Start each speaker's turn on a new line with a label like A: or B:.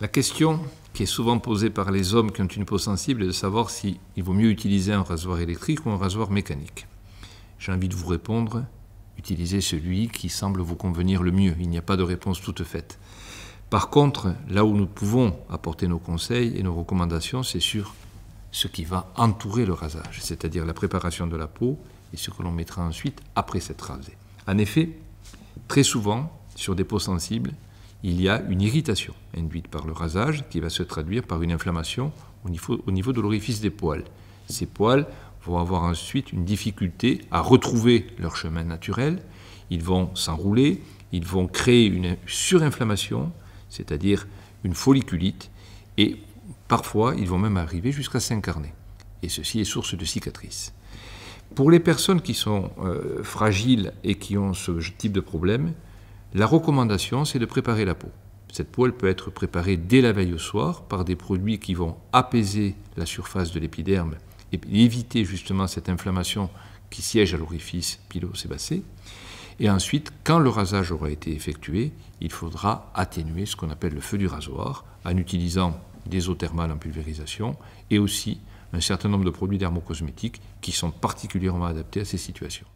A: La question qui est souvent posée par les hommes qui ont une peau sensible est de savoir s'il vaut mieux utiliser un rasoir électrique ou un rasoir mécanique. J'ai envie de vous répondre, utilisez celui qui semble vous convenir le mieux. Il n'y a pas de réponse toute faite. Par contre, là où nous pouvons apporter nos conseils et nos recommandations, c'est sur ce qui va entourer le rasage, c'est-à-dire la préparation de la peau et ce que l'on mettra ensuite après cette rasée. En effet, très souvent, sur des peaux sensibles, il y a une irritation induite par le rasage qui va se traduire par une inflammation au niveau, de l'orifice des poils. Ces poils vont avoir ensuite une difficulté à retrouver leur chemin naturel, ils vont s'enrouler, ils vont créer une surinflammation, c'est-à-dire une folliculite, et parfois ils vont même arriver jusqu'à s'incarner. Et ceci est source de cicatrices. Pour les personnes qui sont euh, fragiles et qui ont ce type de problème, la recommandation, c'est de préparer la peau. Cette peau, elle peut être préparée dès la veille au soir par des produits qui vont apaiser la surface de l'épiderme et éviter justement cette inflammation qui siège à l'orifice pilo Et ensuite, quand le rasage aura été effectué, il faudra atténuer ce qu'on appelle le feu du rasoir en utilisant des eaux thermales en pulvérisation et aussi un certain nombre de produits dermocosmétiques qui sont particulièrement adaptés à ces situations.